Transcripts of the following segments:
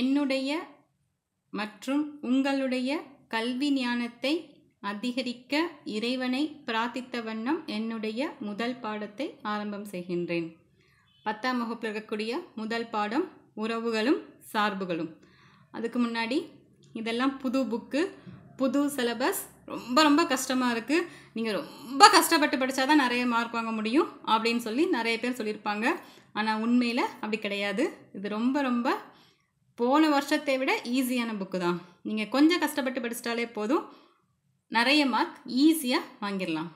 என்னுடைய மற்றும் உங்களுடைய கல்வி ஞானத்தை அதிகரிக்க இறைவனை பிரார்த்தித்த வண்ணம் என்னுடைய முதல் பாடத்தை ஆரம்பம் செய்கின்றேன் பத்தாம் வகுப்பில் இருக்கக்கூடிய முதல் பாடம் உறவுகளும் சார்புகளும் அதுக்கு முன்னாடி இதெல்லாம் புது புக்கு புது சிலபஸ் ரொம்ப ரொம்ப கஷ்டமாக இருக்குது நீங்கள் ரொம்ப கஷ்டப்பட்டு படித்தாதான் நிறைய மார்க் வாங்க முடியும் அப்படின்னு சொல்லி நிறைய பேர் சொல்லியிருப்பாங்க ஆனால் உண்மையில் அப்படி கிடையாது இது ரொம்ப ரொம்ப போன வருஷத்தை விட ஈஸியான புக்கு தான் நீங்கள் கொஞ்சம் கஷ்டப்பட்டு படிச்சிட்டாலே போதும் நிறைய மார்க் ஈஸியாக வாங்கிடலாம்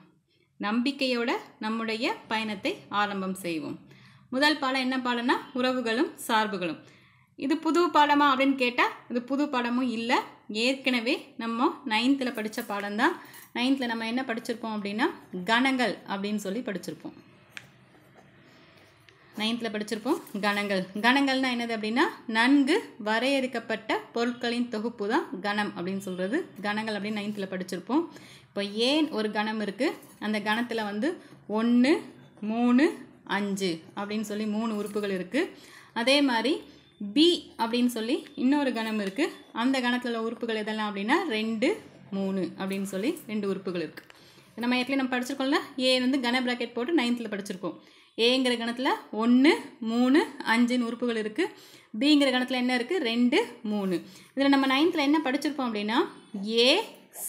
நம்பிக்கையோட நம்முடைய பயணத்தை ஆரம்பம் செய்வோம் முதல் பாடம் என்ன பாடம்னா உறவுகளும் சார்புகளும் இது புது பாடமா அப்படின்னு கேட்டால் இது புது பாடமும் இல்லை ஏற்கனவே நம்ம நைன்த்தில் படித்த பாடம் தான் நைன்த்தில் நம்ம என்ன படிச்சிருப்போம் அப்படின்னா கணங்கள் அப்படின்னு சொல்லி படிச்சிருப்போம் நைன்த்தில் படிச்சிருப்போம் கணங்கள் கணங்கள்னால் என்னது அப்படின்னா நன்கு வரையறுக்கப்பட்ட பொருட்களின் தொகுப்பு தான் கணம் அப்படின்னு சொல்கிறது கணங்கள் அப்படின்னு நைன்த்தில் படிச்சிருப்போம் இப்போ ஏன் ஒரு கணம் இருக்குது அந்த கணத்தில் வந்து ஒன்று மூணு அஞ்சு அப்படின்னு சொல்லி மூணு உறுப்புகள் இருக்குது அதே மாதிரி பி அப்படின்னு சொல்லி இன்னொரு கணம் இருக்குது அந்த கணத்தில் உள்ள உறுப்புகள் எதெல்லாம் அப்படின்னா ரெண்டு மூணு அப்படின்னு சொல்லி ரெண்டு உறுப்புகள் இருக்குது நம்ம ஏற்கனவே நம்ம படிச்சிருக்கோம்ல ஏன் வந்து கன பிராக்கெட் போட்டு நைன்த்தில் படிச்சிருக்கோம் ஏங்கிற கணத்தில் ஒன்று மூணு அஞ்சுன்னு உறுப்புகள் இருக்குது பிங்கிற கணத்தில் என்ன இருக்குது ரெண்டு மூணு இதில் நம்ம நைன்த்தில் என்ன படிச்சிருப்போம் அப்படின்னா ஏ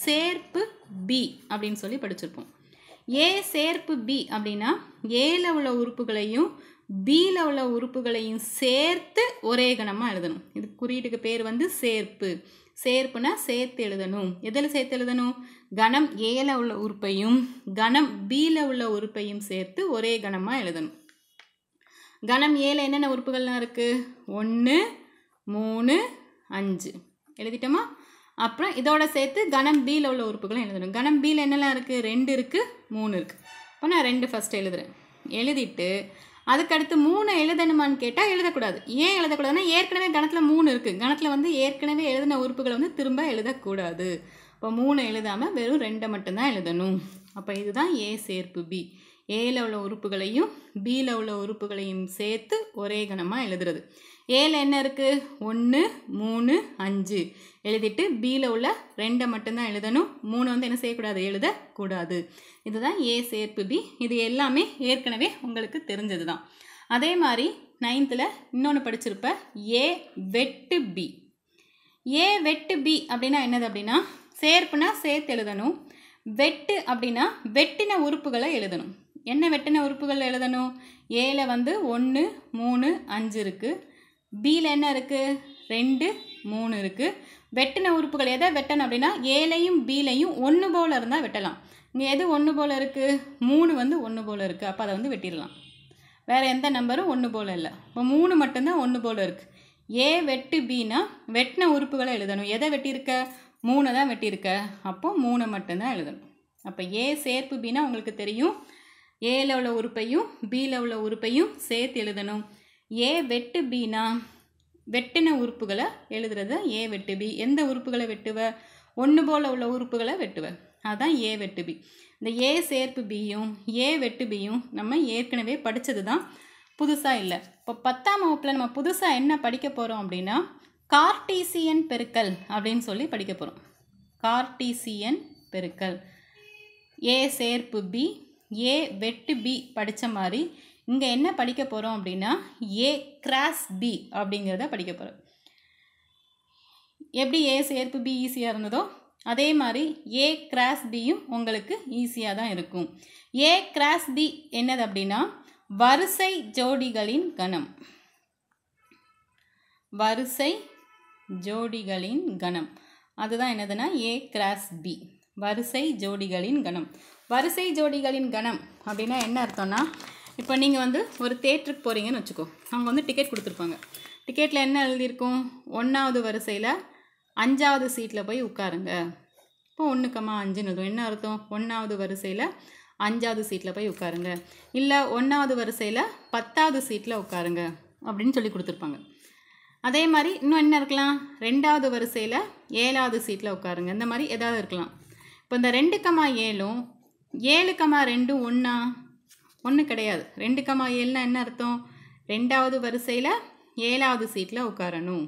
சேர்ப்பு பி அப்படின்னு சொல்லி படிச்சிருப்போம் ஏ சேர்ப்பு பி அப்படின்னா ஏல உள்ள உறுப்புகளையும் பியில் உள்ள உறுப்புகளையும் சேர்த்து ஒரே கணமாக எழுதணும் இது குறியீட்டுக்கு பேர் வந்து சேர்ப்பு சேர்ப்புனா சேர்த்து எழுதணும் எதில் சேர்த்து எழுதணும் கணம் ஏல உள்ள உறுப்பையும் கணம் பியில் உள்ள உறுப்பையும் சேர்த்து ஒரே கணமாக எழுதணும் கணம் ஏல என்னென்ன உறுப்புகள்லாம் இருக்குது ஒன்று மூணு அஞ்சு எழுதிட்டோமா அப்புறம் இதோட சேர்த்து கணம் பியில் உள்ள உறுப்புகளும் எழுதணும் கணம் பியில் என்னெல்லாம் இருக்குது ரெண்டு இருக்குது மூணு இருக்குது இப்போ நான் ரெண்டு ஃபஸ்ட்டு எழுதுகிறேன் எழுதிட்டு அதுக்கடுத்து மூணு எழுதணுமான்னு கேட்டால் எழுதக்கூடாது ஏன் எழுதக்கூடாதுன்னா ஏற்கனவே கணத்தில் மூணு இருக்குது கணத்தில் வந்து ஏற்கனவே எழுதின உறுப்புகளை வந்து திரும்ப எழுதக்கூடாது இப்போ மூணு எழுதாமல் வெறும் ரெண்டை மட்டும்தான் எழுதணும் அப்போ இதுதான் ஏ சேர்ப்பு பி ஏல உள்ள உறுப்புகளையும் பியில் உள்ள உறுப்புகளையும் சேர்த்து ஒரே கணமாக எழுதுறது ஏல என்ன இருக்குது ஒன்று மூணு அஞ்சு எழுதிட்டு பியில் உள்ள ரெண்டை மட்டும்தான் எழுதணும் மூணு வந்து என்ன செய்யக்கூடாது எழுதக்கூடாது இதுதான் ஏ சேர்ப்பு பி இது எல்லாமே ஏற்கனவே உங்களுக்கு தெரிஞ்சது தான் அதே மாதிரி நைன்த்தில் இன்னொன்று படிச்சிருப்ப ஏ வெட்டு பி ஏ வெட்டு பி அப்படின்னா என்னது அப்படின்னா சேர்ப்புனா சேர்த்து எழுதணும் வெட்டு அப்படின்னா வெட்டின உறுப்புகளை எழுதணும் என்ன வெட்டின உறுப்புகள் எழுதணும் ஏல வந்து ஒன்று மூணு அஞ்சு இருக்குது பியில் என்ன இருக்குது ரெண்டு மூணு இருக்குது வெட்டின உறுப்புகள் எதை வெட்டணும் அப்படின்னா ஏலையும் பீலையும் ஒன்று போல் இருந்தால் வெட்டலாம் இங்கே எது ஒன்று போல் இருக்குது மூணு வந்து ஒன்று போல் இருக்குது அப்போ அதை வந்து வெட்டிடலாம் வேறு எந்த நம்பரும் ஒன்று போல் இல்லை இப்போ மூணு மட்டும்தான் ஒன்று போல் இருக்குது ஏ வெட்டு பீனா வெட்டின உறுப்புகளை எழுதணும் எதை வெட்டியிருக்க மூணு தான் வெட்டியிருக்க அப்போ மூணு மட்டும்தான் எழுதணும் அப்போ ஏ சேர்ப்பு பின்னா உங்களுக்கு தெரியும் ஏல உள்ள உறுப்பையும் பியில் உள்ள உறுப்பையும் சேர்த்து எழுதணும் ஏ வெட்டு பின்னா வெட்டின உறுப்புகளை எழுதுறது ஏ வெட்டு பி எந்த உறுப்புகளை வெட்டுவ ஒன்று போல் உள்ள உறுப்புகளை வெட்டுவ அதுதான் ஏ வெட்டு பி இந்த ஏ சேர்ப்பு பியும் ஏ வெட்டு பியும் நம்ம ஏற்கனவே படித்தது தான் புதுசாக இல்லை இப்போ பத்தாம் வகுப்பில் நம்ம புதுசாக என்ன படிக்க போகிறோம் அப்படின்னா கார்டீசியன் பெருக்கல் அப்படின்னு சொல்லி படிக்க போகிறோம் கார்டீசியன் பெருக்கல் ஏ சேர்ப்பு பி ஏ வெட்டு பி படித்த மாதிரி இங்கே என்ன படிக்க போகிறோம் அப்படின்னா ஏ கிராஸ் பி அப்படிங்கிறத படிக்க போகிறோம் எப்படி ஏ சேர்ப்பு பி ஈஸியாக இருந்ததோ அதே மாதிரி ஏ கிராஸ் பியும் உங்களுக்கு ஈஸியாக தான் இருக்கும் ஏ கிராஸ் பி என்னது அப்படின்னா வரிசை ஜோடிகளின் கணம் வரிசை ஜோடிகளின் கணம் அதுதான் என்னதுன்னா ஏ கிராஸ் பி வரிசை ஜோடிகளின் கணம் வரிசை ஜோடிகளின் கணம் அப்படின்னா என்ன அர்த்தம்னா இப்போ நீங்கள் வந்து ஒரு தேட்டருக்கு போகிறீங்கன்னு வச்சுக்கோ அவங்க வந்து டிக்கெட் கொடுத்துருப்பாங்க டிக்கெட்டில் என்ன எழுதியிருக்கும் ஒன்றாவது வரிசையில் அஞ்சாவது சீட்டில் போய் உட்காருங்க இப்போ ஒன்றுக்கம்மா அஞ்சுன்னு எழுதும் என்ன அர்த்தம் ஒன்றாவது வரிசையில் அஞ்சாவது சீட்டில் போய் உட்காருங்க இல்லை ஒன்றாவது வரிசையில் பத்தாவது சீட்டில் உட்காருங்க அப்படின்னு சொல்லி கொடுத்துருப்பாங்க அதே மாதிரி இன்னும் என்ன இருக்கலாம் ரெண்டாவது வரிசையில் ஏழாவது சீட்டில் உட்காருங்க இந்த மாதிரி ஏதாவது இருக்கலாம் இப்போ இந்த ரெண்டு கமா ஏழும் ஏழு கமா ரெண்டும் ஒன்றா ஒன்று கிடையாது ரெண்டு கமா ஏழுனா என்ன அர்த்தம் ரெண்டாவது வரிசையில் ஏழாவது சீட்டில் உட்காரணும்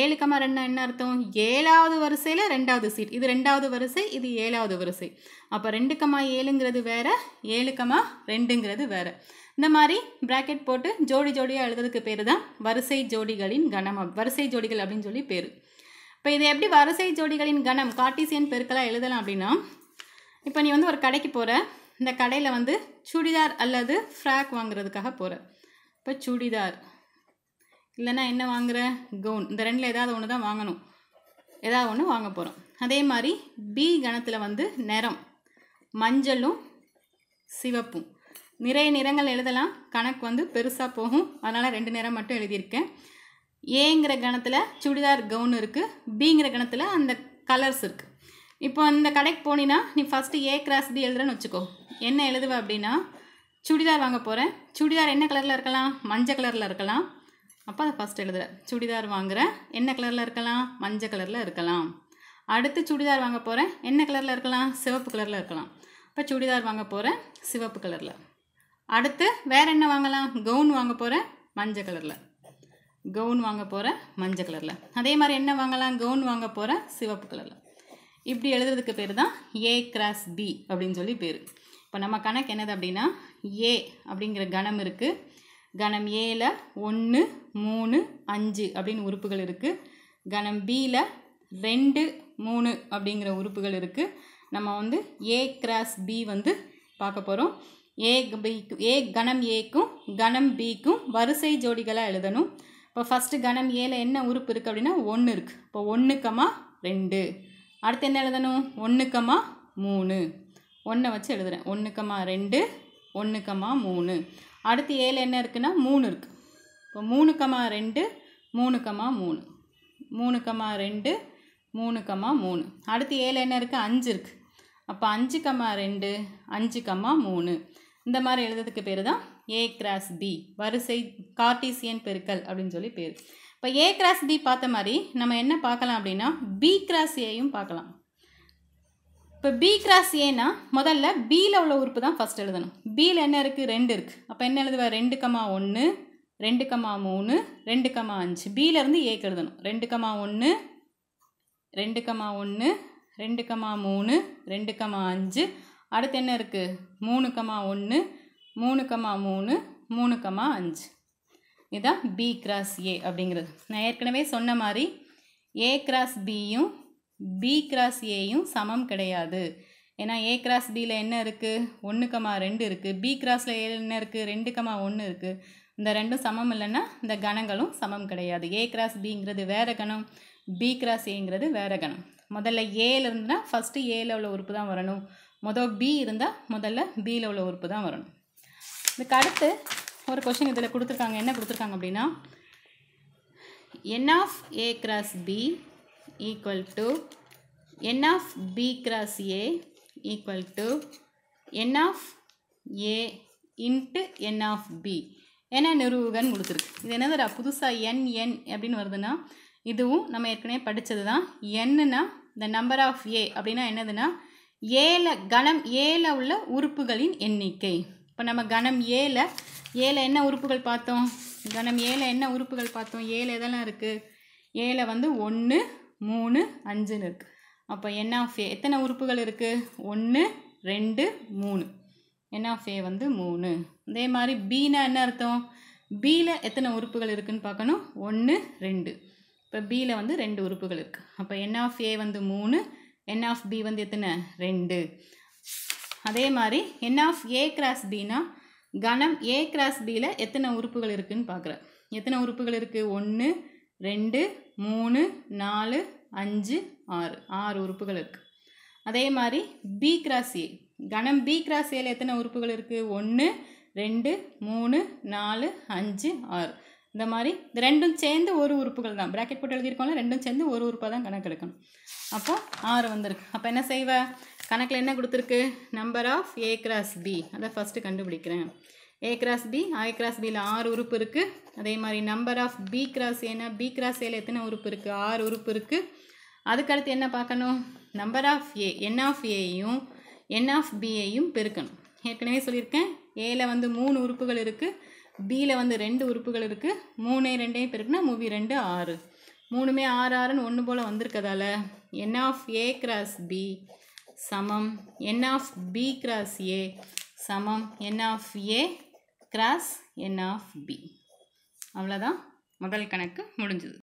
ஏழு கமா என்ன அர்த்தம் ஏழாவது வரிசையில் ரெண்டாவது சீட் இது ரெண்டாவது வரிசை இது ஏழாவது வரிசை அப்போ ரெண்டு கமா ஏழுங்கிறது வேறு ஏழு கமா ரெண்டுங்கிறது வேறு இந்த மாதிரி ப்ராக்கெட் போட்டு ஜோடி ஜோடியாக எழுதுறதுக்கு பேர் தான் வரிசை ஜோடிகளின் கணம் வரிசை ஜோடிகள் அப்படின்னு சொல்லி பேர் இப்போ இதை எப்படி வரிசை ஜோடிகளின் கணம் கார்டிசியன் பெருக்கலாக எழுதலாம் அப்படின்னா இப்போ நீ வந்து ஒரு கடைக்கு போகிற இந்த கடையில் வந்து சுடிதார் அல்லது ஃப்ராக் வாங்குறதுக்காக போகிற இப்போ சுடிதார் இல்லைன்னா என்ன வாங்குகிற கவுன் இந்த ரெண்டில் ஏதாவது ஒன்று தான் வாங்கணும் ஏதாவது ஒன்று வாங்க போகிறோம் அதே மாதிரி பி கணத்தில் வந்து நிறம் மஞ்சளும் சிவப்பும் நிறைய நிறங்கள் எழுதலாம் கணக்கு வந்து பெருசாக போகும் அதனால் ரெண்டு நிறம் மட்டும் எழுதியிருக்கேன் ஏங்கிற கணத்தில் சுடிதார் கவுன் இருக்குது பிங்கிற கணத்தில் அந்த கலர்ஸ் இருக்குது இப்போ அந்த கடைக்கு போனீங்கன்னா நீ ஃபஸ்ட்டு ஏ கிராஸ் பி எழுதுறேன்னு வச்சுக்கோ என்ன எழுதுவ அப்படின்னா சுடிதார் வாங்க போகிறேன் சுடிதார் என்ன கலரில் இருக்கலாம் மஞ்சள் கலரில் இருக்கலாம் அப்போ அதை ஃபஸ்ட் எழுதுற சுடிதார் வாங்குகிறேன் என்ன கலரில் இருக்கலாம் மஞ்சள் கலரில் இருக்கலாம் அடுத்து சுடிதார் வாங்க போகிறேன் என்ன கலரில் இருக்கலாம் சிவப்பு கலரில் இருக்கலாம் இப்போ சுடிதார் வாங்க போகிறேன் சிவப்பு கலரில் அடுத்து வேறு என்ன வாங்கலாம் கவுன் வாங்க போகிறேன் மஞ்சள் கலரில் கவுன் வாங்க போகிறேன் மஞ்சள் கலரில் அதே மாதிரி என்ன வாங்கலாம் கவுன் வாங்க போகிறேன் சிவப்பு கலரில் இப்படி எழுதுறதுக்கு பேர் தான் ஏ கிராஸ் பி அப்படின்னு சொல்லி பேர் இப்போ நம்ம கணக்கு என்னது அப்படின்னா ஏ அப்படிங்கிற கணம் இருக்குது கணம் ஏல ஒன்று மூணு அஞ்சு அப்படின்னு உறுப்புகள் இருக்குது கணம் பியில் ரெண்டு மூணு அப்படிங்கிற உறுப்புகள் இருக்குது நம்ம வந்து ஏ கிராஸ் பி வந்து பார்க்க போகிறோம் ஏ பிக்கும் ஏ கணம் ஏக்கும் கணம் பிக்கும் வரிசை ஜோடிகளாக எழுதணும் இப்போ ஃபஸ்ட்டு கணம் ஏல என்ன உறுப்பு இருக்குது அப்படின்னா ஒன்று இருக்குது இப்போ ஒன்றுக்கமா ரெண்டு அடுத்து என்ன எழுதணும் ஒன்றுக்கமா மூணு ஒன்றை வச்சு எழுதுகிறேன் ஒன்றுக்கமா ரெண்டு ஒன்றுக்கமா மூணு அடுத்து ஏழு என்ன இருக்குன்னா மூணு இருக்குது இப்போ மூணுக்கமா ரெண்டு மூணுக்கமா மூணு மூணுக்கமா ரெண்டு மூணுக்கமா மூணு அடுத்து ஏழு என்ன இருக்குது அஞ்சு இருக்குது அப்போ அஞ்சு கம்மா ரெண்டு அஞ்சு கம்மா மூணு இந்த மாதிரி எழுதுறதுக்கு பேர் தான் ஏ கிராஸ் பி வரிசை கார்டீசியன் பெருக்கல் அப்படின்னு சொல்லி பேர் இப்போ ஏ கிராஸ் பி பார்த்த மாதிரி நம்ம என்ன பார்க்கலாம் அப்படின்னா பி கிராஸ் ஏயும் பார்க்கலாம் இப்போ பி கிராஸ் ஏன்னா முதல்ல பியில் உள்ள உறுப்பு தான் ஃபஸ்ட் எழுதணும் பியில் என்ன இருக்குது ரெண்டு இருக்குது அப்போ என்ன எழுதுவேன் ரெண்டு கமா ஒன்று ரெண்டு கமா மூணு ரெண்டு கமா அஞ்சு பியிலேருந்து ஏக்கு எழுதணும் ரெண்டு கமா ஒன்று ரெண்டு கமா ஒன்று ரெண்டு கமா மூணு ரெண்டு கமா அஞ்சு அடுத்து என்ன இருக்குது மூணு கமா ஒன்று மூணு கமா மூணு மூணு கமா அஞ்சு இதுதான் பி கிராஸ் ஏ அப்படிங்கிறது நான் ஏற்கனவே சொன்ன மாதிரி ஏ கிராஸ் பியும் பி கிராஸ் ஏயும் சமம் கிடையாது ஏன்னா ஏ கிராஸ் பியில் என்ன இருக்குது ஒன்று கமா ரெண்டு இருக்குது பி கிராஸில் ஏ என்ன இருக்குது ரெண்டு கமா ஒன்று இருக்குது இந்த ரெண்டும் சமம் இல்லைன்னா இந்த கணங்களும் சமம் கிடையாது ஏ கிராஸ் பிங்கிறது வேறு கணம் பி கிராஸ் ஏங்கிறது வேறு கணம் முதல்ல ஏல இருந்துன்னா ஃபஸ்ட்டு ஏல உள்ள உறுப்பு தான் வரணும் மொதல் பி இருந்தால் முதல்ல பியில் உள்ள உறுப்பு தான் வரணும் இதுக்கு அடுத்து ஒரு கொஷின் இதில் கொடுத்துருக்காங்க என்ன கொடுத்துருக்காங்க அப்படின்னா N of A cross B equal to N of B cross A equal to N of A into N of B என நிறுவுகன் கொடுத்துருக்கு இது என்னதுடா புதுசாக என் என் அப்படின்னு வருதுன்னா இதுவும் நம்ம ஏற்கனவே படித்தது தான் என்னன்னா த நம்பர் ஆஃப் ஏ அப்படின்னா என்னதுன்னா ஏழை கணம் ஏல உள்ள உறுப்புகளின் எண்ணிக்கை இப்போ நம்ம கணம் ஏல ஏல என்ன உறுப்புகள் பார்த்தோம் கணம் ஏல என்ன உறுப்புகள் பார்த்தோம் ஏழை எதெல்லாம் இருக்குது ஏழை வந்து ஒன்று மூணு அஞ்சுன்னு இருக்குது அப்போ என் ஆஃப் ஏ எத்தனை உறுப்புகள் இருக்குது ஒன்று ரெண்டு மூணு என் ஆஃப் ஏ வந்து மூணு அதே மாதிரி பீனா என்ன அர்த்தம் பீல எத்தனை உறுப்புகள் இருக்குதுன்னு பார்க்கணும் ஒன்று ரெண்டு இப்போ பியில் வந்து ரெண்டு உறுப்புகள் இருக்குது அப்போ என் ஆஃப் ஏ வந்து மூணு என் ஆஃப் பி வந்து எத்தனை ரெண்டு அதே மாதிரி என் ஆஃப் ஏ கிராஸ் பினா கணம் ஏ கிராஸ் பியில் எத்தனை உறுப்புகள் இருக்குதுன்னு பார்க்குறேன் எத்தனை உறுப்புகள் இருக்குது ஒன்று ரெண்டு மூணு நாலு அஞ்சு ஆறு ஆறு உறுப்புகள் இருக்குது அதே மாதிரி பி கிராஸ் ஏ கணம் பி கிராஸ் ஏல எத்தனை உறுப்புகள் இருக்குது ஒன்று ரெண்டு மூணு நாலு அஞ்சு ஆறு இந்த மாதிரி இந்த ரெண்டும் சேர்ந்து ஒரு உறுப்புகள் தான் ப்ராக்கெட் போட்டு எழுதியிருக்கோம்ல ரெண்டும் சேர்ந்து ஒரு உறுப்பாக தான் கணக்கு எடுக்கணும் அப்போது ஆறு வந்திருக்கு அப்போ என்ன செய்வ கணக்கில் என்ன கொடுத்துருக்கு number of A cross B அதை ஃபஸ்ட்டு கண்டுபிடிக்கிறேன் ஏ கிராஸ் பி ஐ கிராஸ் பியில் ஆறு உறுப்பு இருக்குது அதே மாதிரி நம்பர் ஆஃப் பி கிராஸ் ஏன்னா பி கிராஸ் ஏல எத்தனை உறுப்பு இருக்குது ஆறு உறுப்பு இருக்குது அதுக்கடுத்து என்ன பார்க்கணும் number of A N of ஏயும் என் ஆஃப் பியையும் பெருக்கணும் ஏற்கனவே சொல்லியிருக்கேன் ஏல வந்து மூணு உறுப்புகள் இருக்குது பியில் வந்து ரெண்டு உறுப்புகள் இருக்குது மூணே ரெண்டையும் பெருக்குனா மூவி ரெண்டு ஆறு மூணுமே ஆறு ஆறுன்னு ஒன்று போல் வந்திருக்கதால N of A cross B சமம் N of B cross A சமம் N of A cross N of B அவ்வளோதான் முதல் கணக்கு முடிஞ்சுது